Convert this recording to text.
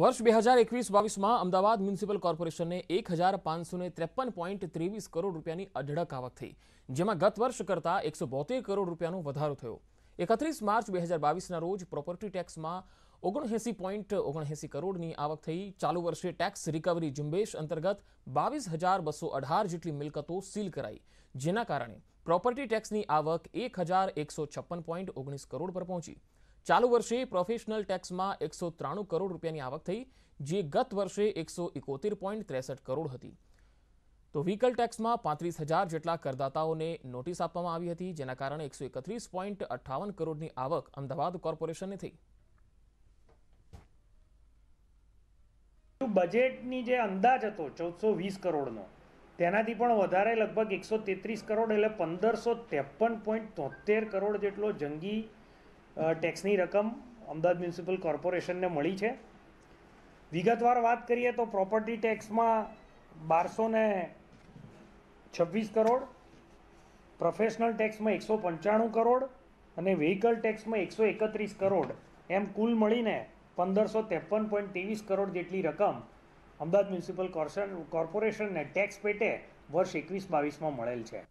વર્ષ બે હજાર એકવીસ બાવીસમાં અમદાવાદ મ્યુનિસિપલ કોર્પોરેશનને એક હજાર પાંચસો ને ત્રેપન પોઈન્ટ ત્રેવીસ કરોડ રૂપિયાની અઢળક આવક થઈ જેમાં ગત વર્ષ કરતાં એકસો બોતેર કરોડ રૂપિયાનો વધારો થયો એકત્રીસ માર્ચ બે હજાર બાવીસના રોજ પ્રોપર્ટી ટેક્સમાં ઓગણએંસી પોઈન્ટ ઓગણએંસી કરોડની આવક થઈ ચાલુ વર્ષે ટેક્સ રિકવરી ઝુંબેશ અંતર્ગત બાવીસ હજાર બસો અઢાર જેટલી મિલકતો સીલ કરાઈ જેના કારણે પ્રોપર્ટી ટેક્સની આવક એક હજાર એકસો છપ્પન પોઈન્ટ ઓગણીસ કરોડ પર પહોંચી ચાલુ વર્ષે પ્રોફેશનલ ટેક્સમાં એકસો ત્રાણું કરોડ રૂપિયાની આવક થઈ જે ગત વર્ષે એકસો એકોતેર પોઈન્ટ ત્રેસઠ કરોડ હતી તો વ્હીકલ ટેક્સમાં પાંત્રીસ હજાર જેટલા કરદાતાઓને નોટિસ આપવામાં આવી હતી જેના કારણે એકસો એકત્રીસ પોઈન્ટ અઠ્ઠાવન કરોડની આવક અમદાવાદ કોર્પોરેશનને થઈ બજેટની જે અંદાજ હતો ચૌદસો વીસ કરોડનો તેનાથી પણ વધારે લગભગ એકસો તેત્રીસ કરોડ એટલે પંદરસો ત્રેપન પોઈન્ટ તોતેર કરોડ જેટલો જંગી ટેક્સની રકમ અમદાવાદ મ્યુનિસિપલ કોર્પોરેશનને મળી છે વિગતવાર વાત કરીએ તો પ્રોપર્ટી ટેક્સમાં બારસો ને છવ્વીસ કરોડ પ્રોફેશનલ ટેક્સમાં એકસો પંચાણું કરોડ અને વ્હીકલ ટેક્સમાં એકસો એકત્રીસ કરોડ એમ કુલ મળીને પંદરસો ત્રેપન પોઈન્ટ ત્રેવીસ કરોડ જેટલી રકમ અમદાવાદ મ્યુનિસિપલ કોર્પોરેશનને ટેક્સ પેટે વર્ષ એકવીસ બાવીસમાં મળેલ છે